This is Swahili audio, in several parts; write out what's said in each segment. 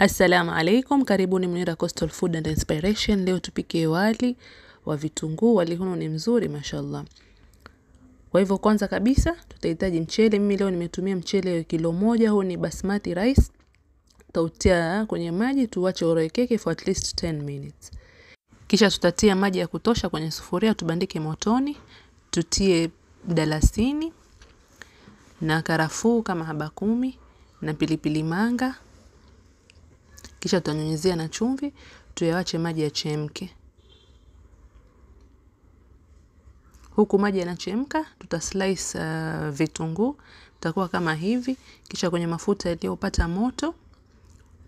Assalamu alaikum, karibuni Munira Coastal Food and Inspiration. Leo tupike wali wa vitunguu. Wali huno ni mzuri mashallah. Kwa hivyo, kwanza kabisa tutahitaji mchele. Mimi leo nimetumia mchele kilo moja, huu ni basmati rice. Tautia kwenye maji tuwache uroekeke for at least 10 minutes, kisha tutatia maji ya kutosha kwenye sufuria, tubandike motoni, tutie dalasini na karafuu kama haba kumi na pilipili manga kisha tutanyunyizia na chumvi, tuyawache maji yachemke. Huku maji yanachemka, tuta slice uh, vitunguu tutakuwa kama hivi, kisha kwenye mafuta yaliyopata moto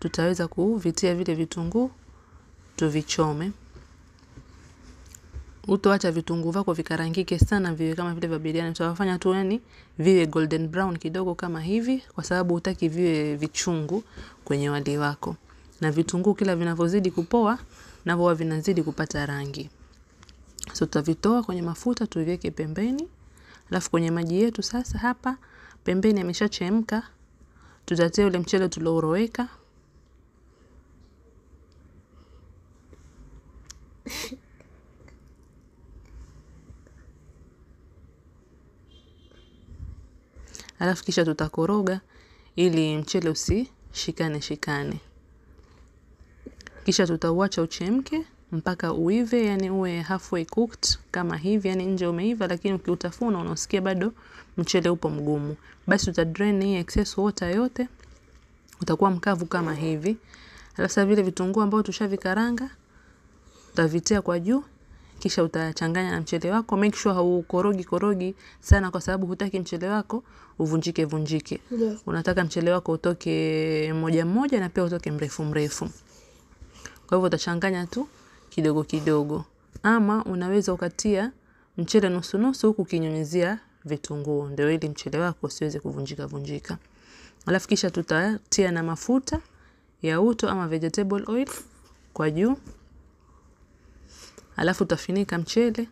tutaweza kuvitia vile vitunguu tuvichome. Utoacha vitunguu vyako vikarangike sana viwe kama vile vya biriani, utawafanya tu yani viwe golden brown kidogo kama hivi, kwa sababu hutaki viwe vichungu kwenye wali wako na vitunguu kila vinavyozidi kupoa na huwa vinazidi kupata rangi. So tutavitoa kwenye mafuta tuviweke pembeni. Alafu kwenye maji yetu sasa hapa pembeni ameshachemka Tutatia ule mchele tulouroweka. Alafu kisha tutakoroga ili mchele usishikane shikane kisha tutauacha uchemke mpaka uive, yani uwe halfway cooked kama hivi, yani nje umeiva, lakini ukiutafuna unasikia bado mchele upo mgumu. Basi uta drain hii excess water yote, utakuwa mkavu kama hivi. Alafu vile vitunguu ambao tushavikaranga utavitia kwa juu kisha utachanganya na mchele wako. Make sure haukorogi korogi sana, kwa sababu hutaki mchele wako uvunjike vunjike. Yeah. Unataka mchele wako utoke moja moja na pia utoke mrefu mrefu. Kwa hivyo utachanganya tu kidogo kidogo, ama unaweza ukatia mchele nusu nusu, huku ukinyunyizia vitunguu, ndio ili mchele wako usiweze kuvunjika vunjika. Alafu kisha tutatia na mafuta ya uto ama vegetable oil kwa juu, alafu tutafinika mchele,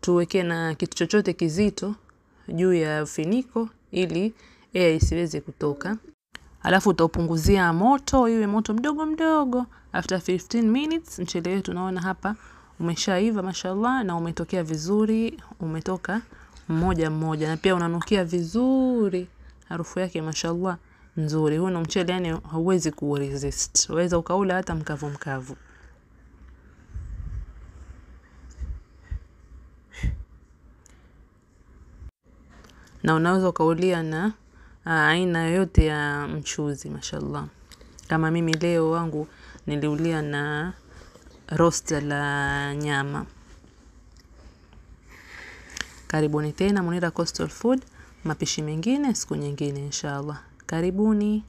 tuweke na kitu chochote kizito juu ya finiko ili ea isiweze kutoka alafu utaupunguzia moto iwe moto mdogo mdogo. After 15 minutes mchele wetu unaona hapa umeshaiva mashallah, na umetokea vizuri, umetoka mmoja mmoja, na pia unanukia vizuri, harufu yake mashallah nzuri. Huu ni mchele yani hauwezi ku resist, waweza ukaula hata mkavu mkavu. na unaweza ukaulia na aina yote ya mchuzi mashallah. Kama mimi leo wangu niliulia na roast la nyama. Karibuni tena Munira Coastal Food, mapishi mengine siku nyingine inshallah. Karibuni.